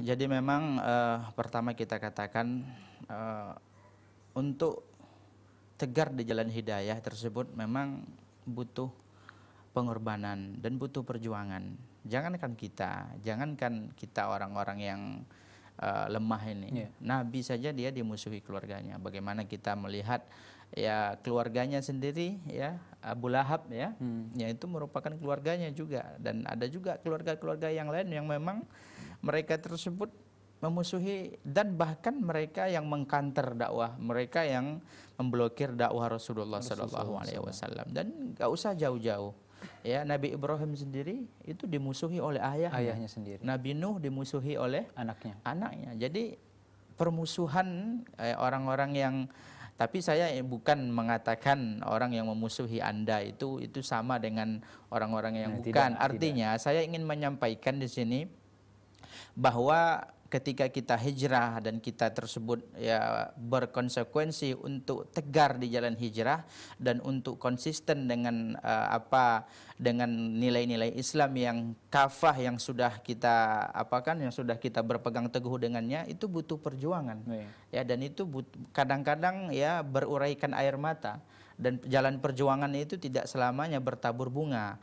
Jadi memang uh, pertama kita katakan uh, untuk tegar di jalan hidayah tersebut memang butuh pengorbanan dan butuh perjuangan. Jangankan kita, jangankan kita orang-orang yang uh, lemah ini. Yeah. Nabi saja dia dimusuhi keluarganya. Bagaimana kita melihat ya keluarganya sendiri ya Abu Lahab ya, hmm. ya itu merupakan keluarganya juga dan ada juga keluarga-keluarga yang lain yang memang mereka tersebut memusuhi dan bahkan mereka yang mengkanter dakwah, mereka yang memblokir dakwah Rasulullah Shallallahu Alaihi Wasallam dan nggak usah jauh-jauh. Ya, Nabi Ibrahim sendiri itu dimusuhi oleh ayah ayahnya sendiri. Nabi Nuh dimusuhi oleh anaknya. Anaknya. Jadi permusuhan eh, orang-orang eh, yang tapi saya bukan mengatakan orang yang memusuhi Anda itu itu sama dengan orang-orang yang nah, bukan. Tidak, Artinya tidak. saya ingin menyampaikan di sini bahwa ketika kita hijrah dan kita tersebut ya berkonsekuensi untuk tegar di jalan hijrah dan untuk konsisten dengan uh, apa dengan nilai-nilai Islam yang kafah yang sudah kita apakan yang sudah kita berpegang teguh dengannya itu butuh perjuangan iya. ya dan itu kadang-kadang ya beruraikan air mata dan jalan perjuangan itu tidak selamanya bertabur bunga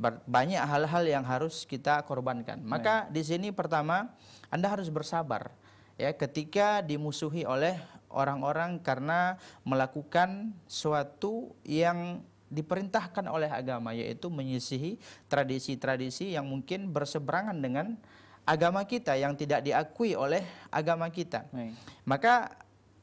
banyak hal-hal yang harus kita korbankan. Maka di sini pertama Anda harus bersabar ya ketika dimusuhi oleh orang-orang karena melakukan suatu yang diperintahkan oleh agama yaitu menyisihi tradisi-tradisi yang mungkin berseberangan dengan agama kita yang tidak diakui oleh agama kita. Maka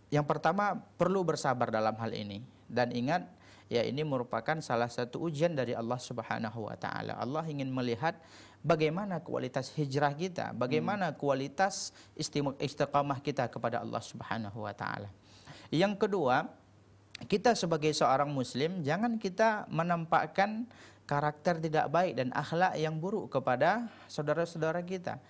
yang pertama perlu bersabar dalam hal ini dan ingat ya ini merupakan salah satu ujian dari Allah Subhanahu wa taala. Allah ingin melihat bagaimana kualitas hijrah kita, bagaimana hmm. kualitas istiqamah kita kepada Allah Subhanahu wa taala. Yang kedua, kita sebagai seorang muslim jangan kita menampakkan karakter tidak baik dan akhlak yang buruk kepada saudara-saudara kita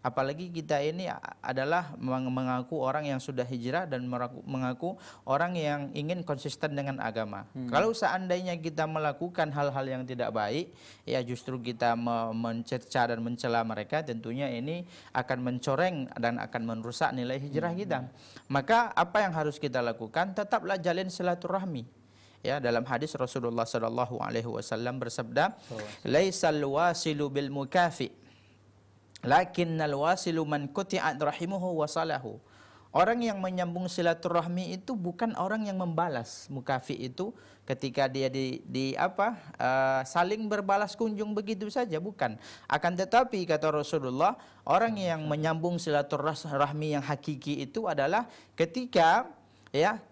Apalagi kita ini adalah mengaku orang yang sudah hijrah dan mengaku orang yang ingin konsisten dengan agama. Hmm. Kalau seandainya kita melakukan hal-hal yang tidak baik, ya justru kita mencerca dan mencela mereka, tentunya ini akan mencoreng dan akan merusak nilai hijrah hmm. kita. Maka apa yang harus kita lakukan? Tetaplah jalin silaturahmi ya dalam hadis Rasulullah SAW alaihi wasallam bersabda laisal wasilu bil mukafi Lakinnal wasilu man kuti'at rahimuhu wasalahu. Orang yang menyambung silaturahmi itu bukan orang yang membalas mukafi itu ketika dia di, di apa uh, saling berbalas kunjung begitu saja bukan. Akan tetapi kata Rasulullah orang yang menyambung silaturahmi yang hakiki itu adalah ketika ya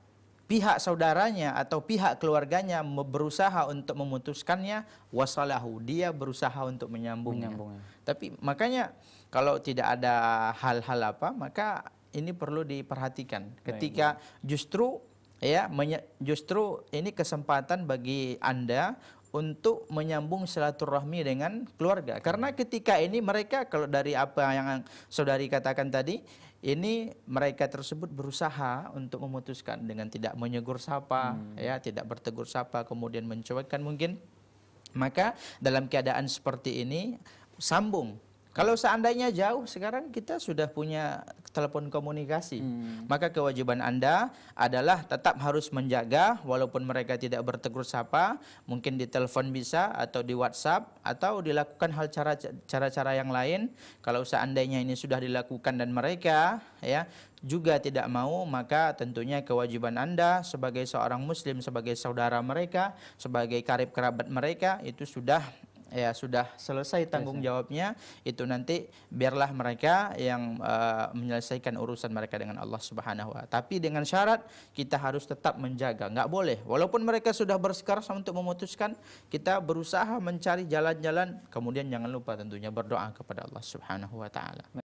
pihak saudaranya atau pihak keluarganya berusaha untuk memutuskannya wasalahu dia berusaha untuk menyambungnya. menyambungnya. Tapi makanya kalau tidak ada hal-hal apa maka ini perlu diperhatikan ketika justru ya justru ini kesempatan bagi Anda untuk menyambung silaturahmi dengan keluarga. Karena ketika ini mereka kalau dari apa yang saudari katakan tadi, ini mereka tersebut berusaha untuk memutuskan dengan tidak menyegur sapa, hmm. ya, tidak bertegur sapa, kemudian mencuekkan mungkin. Maka dalam keadaan seperti ini sambung kalau seandainya jauh, sekarang kita sudah punya telepon komunikasi. Hmm. Maka kewajiban Anda adalah tetap harus menjaga walaupun mereka tidak bertegur sapa, mungkin di telepon bisa atau di WhatsApp atau dilakukan hal cara-cara yang lain. Kalau seandainya ini sudah dilakukan dan mereka ya juga tidak mau, maka tentunya kewajiban Anda sebagai seorang muslim, sebagai saudara mereka, sebagai karib kerabat mereka itu sudah ya sudah selesai tanggung jawabnya itu nanti biarlah mereka yang uh, menyelesaikan urusan mereka dengan Allah Subhanahu wa tapi dengan syarat kita harus tetap menjaga nggak boleh walaupun mereka sudah bersikeras untuk memutuskan kita berusaha mencari jalan-jalan kemudian jangan lupa tentunya berdoa kepada Allah Subhanahu wa taala